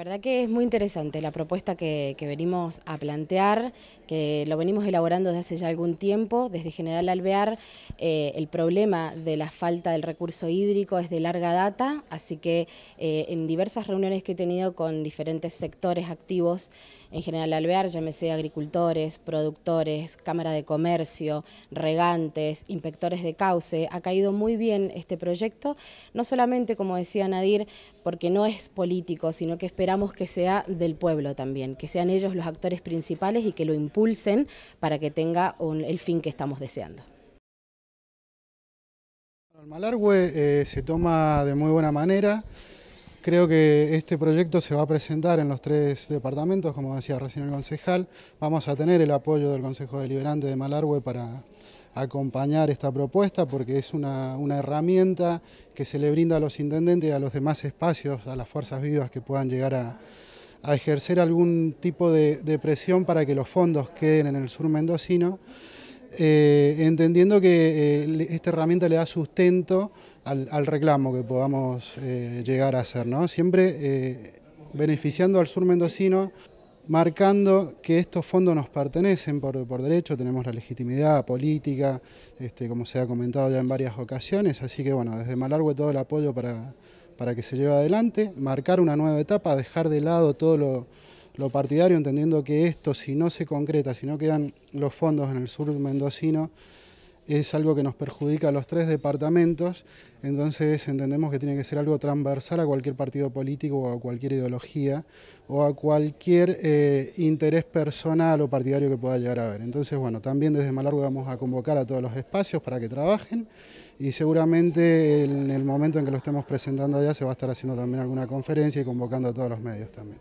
verdad que es muy interesante la propuesta que, venimos a plantear, que lo venimos elaborando desde hace ya algún tiempo. Desde General Alvear, eh, el problema de la falta del recurso hídrico es de larga data, así que eh, en diversas reuniones que he tenido con diferentes sectores activos en General Alvear, llámese agricultores, productores, Cámara de Comercio, regantes, inspectores de cauce, ha caído muy bien este proyecto, no solamente, como decía Nadir, porque no es político, sino que espera esperamos que sea del pueblo también, que sean ellos los actores principales y que lo impulsen para que tenga el fin que estamos deseando. El Malargüe eh, se toma de muy buena manera. Creo que este proyecto se va a presentar en los tres departamentos, como decía recién el concejal. Vamos a tener el apoyo del Consejo Deliberante de Malargüe para acompañar esta propuesta porque es una, herramienta que se le brinda a los intendentes y a los demás espacios, a las fuerzas vivas que puedan llegar a, ejercer algún tipo de, presión para que los fondos queden en el sur mendocino, eh, entendiendo que eh, esta herramienta le da sustento al, reclamo que podamos eh, llegar a hacer, ¿no? siempre beneficiando al sur mendocino marcando que estos fondos nos pertenecen por, derecho, tenemos la legitimidad política, este, como se ha comentado ya en varias ocasiones, así que bueno, desde Malargue todo el apoyo para, que se lleve adelante, marcar una nueva etapa, dejar de lado todo lo, lo partidario, entendiendo que esto si no se concreta, si no quedan los fondos en el sur mendocino, es algo que nos perjudica a los tres departamentos, entonces entendemos que tiene que ser algo transversal a cualquier partido político o a cualquier ideología o a cualquier eh, interés personal o partidario que pueda llegar a haber. Entonces, bueno, también desde Malargo vamos a convocar a todos los espacios para que trabajen y seguramente en el momento en que lo estemos presentando allá se va a estar haciendo también alguna conferencia y convocando a todos los medios también.